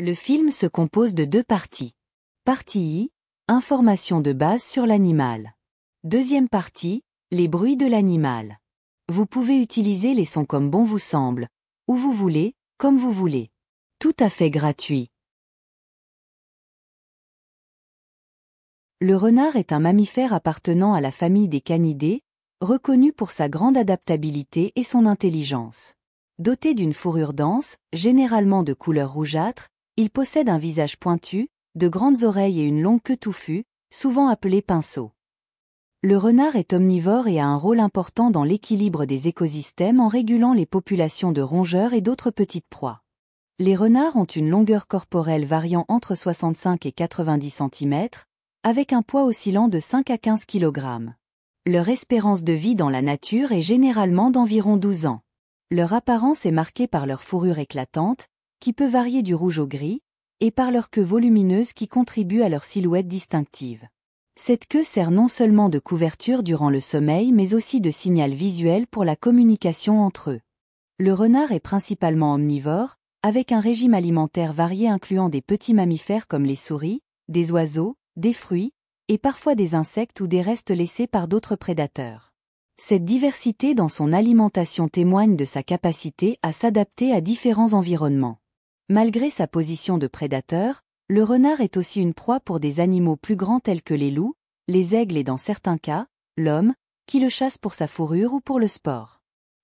Le film se compose de deux parties. Partie I, information de base sur l'animal. Deuxième partie, les bruits de l'animal. Vous pouvez utiliser les sons comme bon vous semble, où vous voulez, comme vous voulez. Tout à fait gratuit. Le renard est un mammifère appartenant à la famille des canidés, reconnu pour sa grande adaptabilité et son intelligence. Doté d'une fourrure dense, généralement de couleur rougeâtre, il possède un visage pointu, de grandes oreilles et une longue queue touffue, souvent appelée pinceau. Le renard est omnivore et a un rôle important dans l'équilibre des écosystèmes en régulant les populations de rongeurs et d'autres petites proies. Les renards ont une longueur corporelle variant entre 65 et 90 cm, avec un poids oscillant de 5 à 15 kg. Leur espérance de vie dans la nature est généralement d'environ 12 ans. Leur apparence est marquée par leur fourrure éclatante, qui peut varier du rouge au gris, et par leur queue volumineuse qui contribue à leur silhouette distinctive. Cette queue sert non seulement de couverture durant le sommeil mais aussi de signal visuel pour la communication entre eux. Le renard est principalement omnivore, avec un régime alimentaire varié incluant des petits mammifères comme les souris, des oiseaux, des fruits, et parfois des insectes ou des restes laissés par d'autres prédateurs. Cette diversité dans son alimentation témoigne de sa capacité à s'adapter à différents environnements. Malgré sa position de prédateur, le renard est aussi une proie pour des animaux plus grands tels que les loups, les aigles et dans certains cas, l'homme, qui le chasse pour sa fourrure ou pour le sport.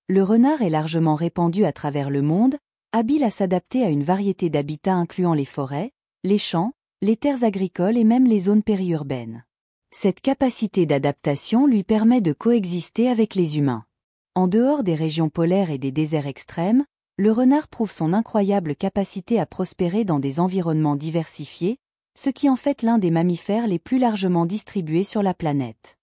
Le renard est largement répandu à travers le monde, habile à s'adapter à une variété d'habitats incluant les forêts, les champs, les terres agricoles et même les zones périurbaines. Cette capacité d'adaptation lui permet de coexister avec les humains. En dehors des régions polaires et des déserts extrêmes, le renard prouve son incroyable capacité à prospérer dans des environnements diversifiés, ce qui en fait l'un des mammifères les plus largement distribués sur la planète.